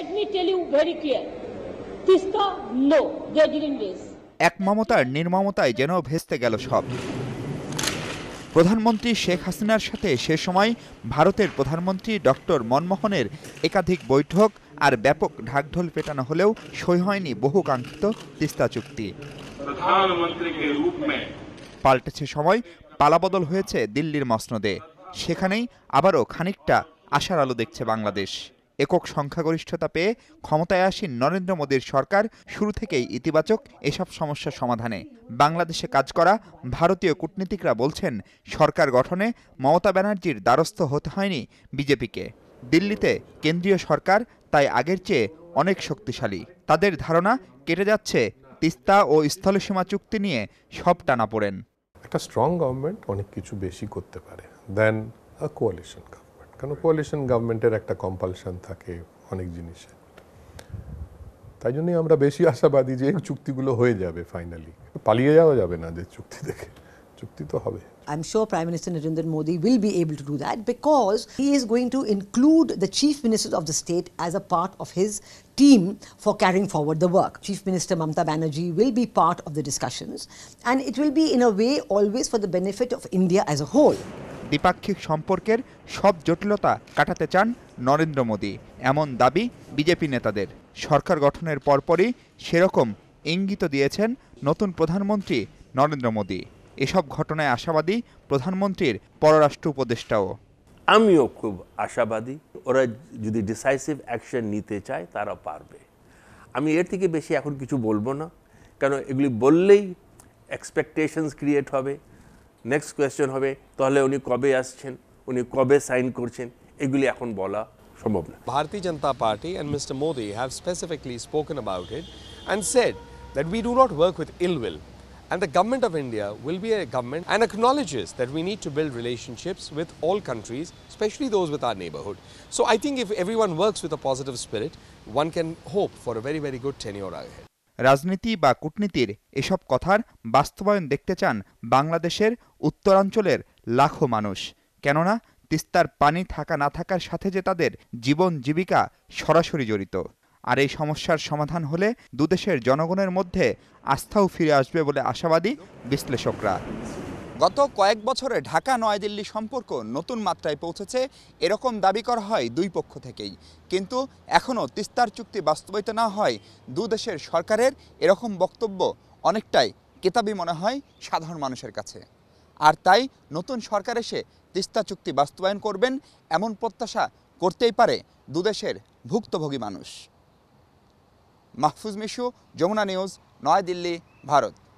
let me tell you very clear. Tista, no, they didn't raise. এক মমতার নির্মমতায় যেন ভেস্তে গেল সব প্রধানমন্ত্রী শেখ হাসিনার সাথে সে সময় ভারতের প্রধানমন্ত্রী ডক্টর মনমোহনের একাধিক বৈঠক আর ব্যাপক ঢাকঢোল পেটানো হলেও সই হয়নি বহুকাঙ্ক্ষিত তিস্তা চুক্তি পাল্টেছে সময় পালাবদল হয়েছে দিল্লির মসনদে সেখানেই আবারও খানিকটা আশার আলো দেখছে বাংলাদেশ একক সংখ্যাগরিষ্ঠতা পেয়ে ক্ষমতায় আসীন নরেন্দ্র মোদীর সরকার শুরু থেকেই ইতিবাচক এসব সমস্যা সমাধানে বাংলাদেশে কাজ করা ভারতীয় কূটনীতিকরা বলছেন সরকার গঠনে মমতা ব্যানার্জির দ্বারস্থ হতে হয়নি বিজেপিকে দিল্লিতে কেন্দ্রীয় সরকার তাই আগের চেয়ে অনেক শক্তিশালী তাদের ধারণা কেটে যাচ্ছে তিস্তা ও স্থলসীমা চুক্তি নিয়ে সব টানা পড়েন একটা স্ট্রং গভর্নমেন্ট অনেক কিছু বেশি করতে পারে দেন আ কোয়ালিশন কারণ কোয়ালিশন গভর্নমেন্টের একটা কম্পালশন থাকে অনেক জিনিসে তাই জন্যই আমরা বেশি আশাবাদী যে চুক্তিগুলো হয়ে যাবে ফাইনালি পালিয়ে যাওয়া যাবে না যে চুক্তি I'm sure Prime Minister Narendra Modi will be able to do that because he is going to include the Chief Minister of the state as a part of his team for carrying forward the work. Chief Minister Mamta Banerjee will be part of the discussions and it will be in a way always for the benefit of India as a whole. দ্বিপাক্ষিক সম্পর্কের সব জটিলতা কাটাতে চান নরেন্দ্র মোদী এমন দাবি BJP নেতাদের সরকার গঠনের পরপরই সেরকম ইঙ্গিত দিয়েছেন নতুন প্রধানমন্ত্রী নরেন্দ্র মোদী এসব ঘটনায় আশাবাদী প্রধানমন্ত্রীর পররাষ্ট্র উপদেষ্টাও আমিও খুব আশাবাদী ওরা যদি ডিসাইসিভ অ্যাকশন নিতে চায় তারা পারবে আমি এর থেকে বেশি এখন কিছু বলবো না কেন এগুলি বললেই এক্সপেকটেশনস ক্রিয়েট হবে নেক্সট কোয়েশ্চেন হবে তাহলে উনি কবে আসছেন উনি কবে সাইন করছেন এগুলি এখন বলা সম্ভব না Bharatiya Janata Party and mister Modi have specifically spoken about it and said that we do not work with ill will And the government of India will be a government and acknowledges that we need to build relationships with all countries, especially those with our neighborhood. So I think if everyone works with a positive spirit, one can hope for a very, very good tenure ahead. রাজনীতি বা কূটনীতির এসব কথার বাস্তবায়ন দেখতে চান বাংলাদেশের উত্তরাঞ্চলের লাখো মানুষ কেননা তিস্তার পানি থাকা না থাকার সাথে যে তাদের জীবন জীবিকা সরাসরি জড়িত আর এই সমস্যার সমাধান হলে দুদেশের জনগণের মধ্যে আস্থাও ফিরে আসবে বলে আশাবাদী বিশ্লেষকরা গত কয়েক বছরে ঢাকা নয়াদিল্লি সম্পর্ক নতুন মাত্রায় পৌঁছেছে এরকম দাবি করা হয় দুই পক্ষ থেকেই কিন্তু এখনও তিস্তার চুক্তি বাস্তবায়িত না হয় দু দেশের সরকারের এরকম বক্তব্য অনেকটাই কেতাবি মনে হয় সাধারণ মানুষের কাছে আর তাই নতুন সরকার এসে তিস্তা চুক্তি বাস্তবায়ন করবেন এমন প্রত্যাশা করতেই পারে দুদেশের ভুক্তভোগী মানুষ মাহফুজ মিশু যমুনা নিউজ নয়াদিল্লি ভারত